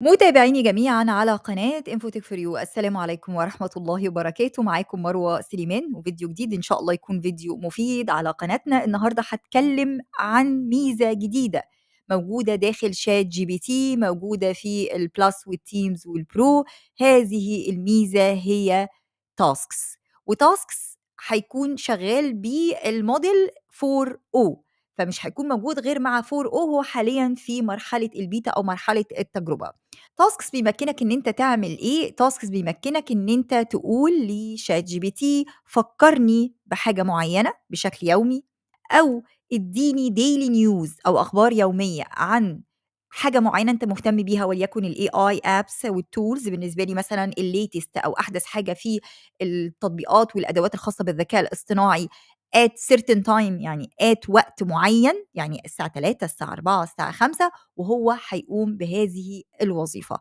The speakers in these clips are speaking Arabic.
متابعيني جميعا على قناة انفوتك فور يو السلام عليكم ورحمة الله وبركاته معاكم مروة سليمان وفيديو جديد ان شاء الله يكون فيديو مفيد على قناتنا النهاردة هتكلم عن ميزة جديدة موجودة داخل شات جي بي تي موجودة في البلس والتيمز والبرو هذه الميزة هي تاسكس وتاسكس هيكون شغال بالموديل 4 او فمش هيكون موجود غير مع 4 او هو حاليا في مرحله البيتا او مرحله التجربه تاسكس بيمكنك ان انت تعمل ايه تاسكس بيمكنك ان انت تقول لشات جي بي تي فكرني بحاجه معينه بشكل يومي او اديني ديلي نيوز او اخبار يوميه عن حاجه معينه انت مهتم بيها وليكن الاي اي ابس والتولز بالنسبه لي مثلا الليتست او احدث حاجه في التطبيقات والادوات الخاصه بالذكاء الاصطناعي at certain time يعني at وقت معين يعني الساعة 3 الساعة 4 الساعة 5 وهو هيقوم بهذه الوظيفة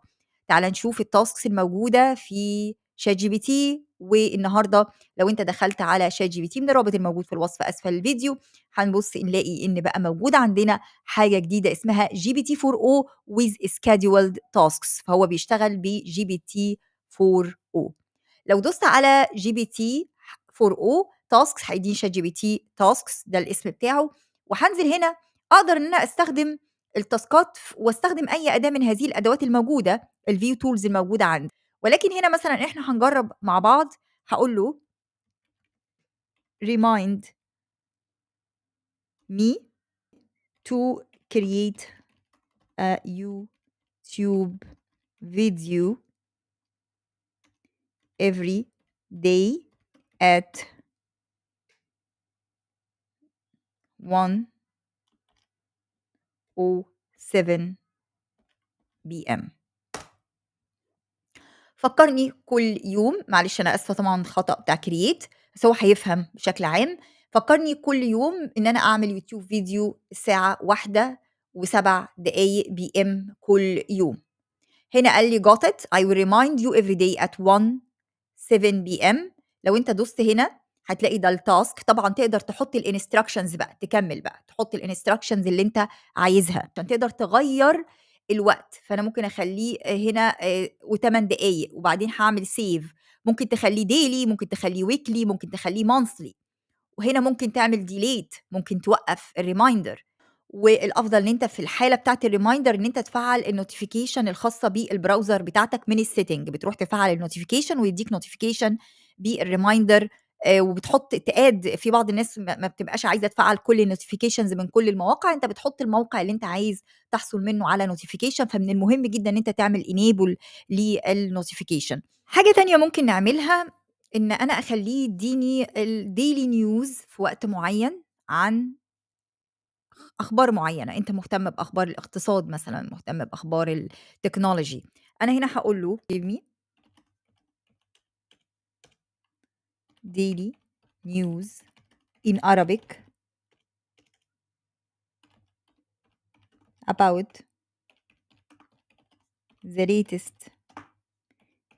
تعال نشوف التاسكس الموجودة في شات جي بي تي والنهارده لو انت دخلت على شات جي بي تي من الرابط الموجود في الوصف اسفل الفيديو هنبص نلاقي ان بقى موجود عندنا حاجه جديده اسمها جي بي تي 4 او ويز سكادولد تاسكس فهو بيشتغل بجي بي تي 4 او لو دوست على جي بي تي 4 او تاسكس هيدي شات جي بي تي تاسكس ده الاسم بتاعه وهنزل هنا اقدر ان انا استخدم التاسكات واستخدم اي اداه من هذه الادوات الموجوده الفيو تولز الموجوده عندي ولكن هنا مثلا احنا هنجرب مع بعض هقول له ريمايند مي to create a يوتيوب فيديو every day at one o seven p.m. فكرني كل يوم معلش أنا آسفة طبعًا خطأ تعكريت بس هو هيفهم بشكل عام، فكرني كل يوم إن أنا أعمل يوتيوب فيديو الساعة واحدة دقايق بي ام كل يوم. هنا قال لي got it I will remind you every day at 1 7 p.m. لو انت دوست هنا هتلاقي ده التاسك طبعا تقدر تحط الانستراكشنز بقى تكمل بقى تحط الانستراكشنز اللي انت عايزها عشان تقدر تغير الوقت فانا ممكن اخليه هنا آه، و8 دقايق وبعدين هعمل سيف ممكن تخليه ديلي ممكن تخليه ويكلي ممكن تخليه مانثلي وهنا ممكن تعمل ديليت ممكن توقف الريمايندر والافضل ان انت في الحاله بتاعه الريمايندر ان انت تفعل النوتيفيكيشن الخاصه بالبراوزر بتاعتك من السيتنج بتروح تفعل النوتيفيكيشن ويديك نوتيفيكيشن بالريمايندر آه، وبتحط تقاد في بعض الناس ما بتبقاش عايزه تفعل كل النوتيفيكيشنز من كل المواقع انت بتحط الموقع اللي انت عايز تحصل منه على نوتيفيكيشن فمن المهم جدا ان انت تعمل انيبل للنوتيفيكيشن حاجه تانية ممكن نعملها ان انا اخليه يديني الديلي نيوز في وقت معين عن اخبار معينه انت مهتم باخبار الاقتصاد مثلا مهتم باخبار التكنولوجي انا هنا هقول له daily news in Arabic about the latest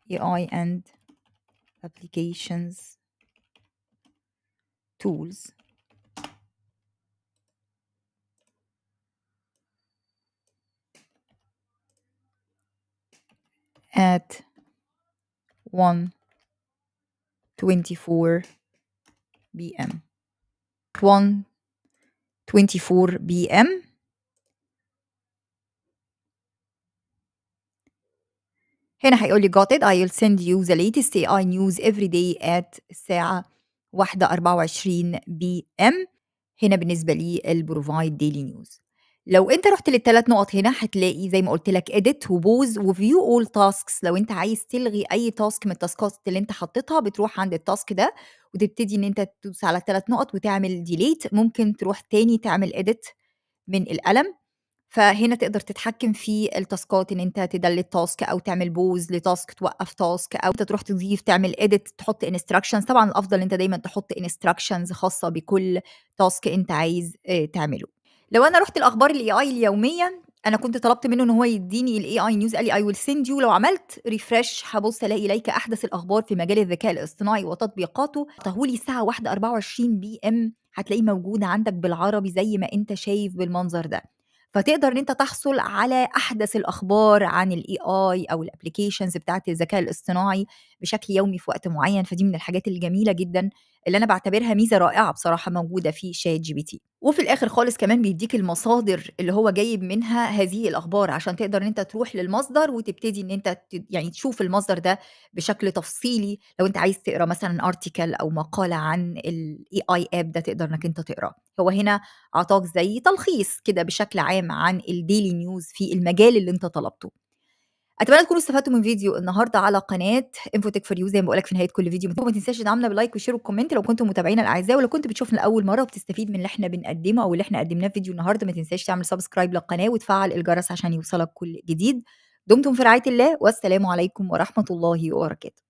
AI and applications tools at one 24 p.m. 1 24 p.m. هنا هيقول لي got it I will send you the latest AI news every day at الساعة 1 24 بي ام هنا بالنسبة لي البروفايد ديلي نيوز لو انت رحت للتلات نقط هنا هتلاقي زي ما قلت لك اديت وبوز وفيو اول تاسكس لو انت عايز تلغي اي تاسك من التاسكات اللي انت حطيتها بتروح عند التاسك ده وتبتدي ان انت تدوس على التلات نقط وتعمل ديليت ممكن تروح تاني تعمل اديت من القلم فهنا تقدر تتحكم في التاسكات ان انت تدل تاسك او تعمل بوز لتاسك توقف تاسك او انت تروح تضيف تعمل اديت تحط انستراكشنز طبعا الافضل انت دايما تحط انستراكشنز خاصه بكل تاسك انت عايز آه، تعمله لو انا رحت الاخبار الاي اي اليوميه انا كنت طلبت منه ان هو يديني الاي اي نيوز قال لي اي ويل سند يو لو عملت ريفرش هبص الاقي اليك احدث الاخبار في مجال الذكاء الاصطناعي وتطبيقاته طهولي الساعه 1 24 بي ام هتلاقيه موجود عندك بالعربي زي ما انت شايف بالمنظر ده فتقدر ان انت تحصل على احدث الاخبار عن الاي اي او الابلكيشنز بتاعه الذكاء الاصطناعي بشكل يومي في وقت معين فدي من الحاجات الجميله جدا اللي انا بعتبرها ميزه رائعه بصراحه موجوده في شات جي بي تي وفي الآخر خالص كمان بيدّيك المصادر اللي هو جايب منها هذه الأخبار، عشان تقدر إن أنت تروح للمصدر وتبتدي إن أنت يعني تشوف المصدر ده بشكل تفصيلي، لو أنت عايز تقرا مثلًا ارتيكل أو مقالة عن الاي اي اب ده تقدر إنك أنت تقراه، هو هنا أعطاك زي تلخيص كده بشكل عام عن الديلي نيوز في المجال اللي أنت طلبته. اتمنى تكونوا استفدتوا من فيديو النهارده على قناه انفوتك فور يو زي ما بقولك في نهايه كل فيديو ما تنساش تدعمنا بلايك وشير وكومنت لو كنتم متابعينا الاعزاء ولو كنت بتشوفنا لاول مره وبتستفيد من اللي احنا بنقدمه او اللي احنا قدمناه في فيديو النهارده ما تنساش تعمل سبسكرايب للقناه وتفعل الجرس عشان يوصلك كل جديد دمتم في رعايه الله والسلام عليكم ورحمه الله وبركاته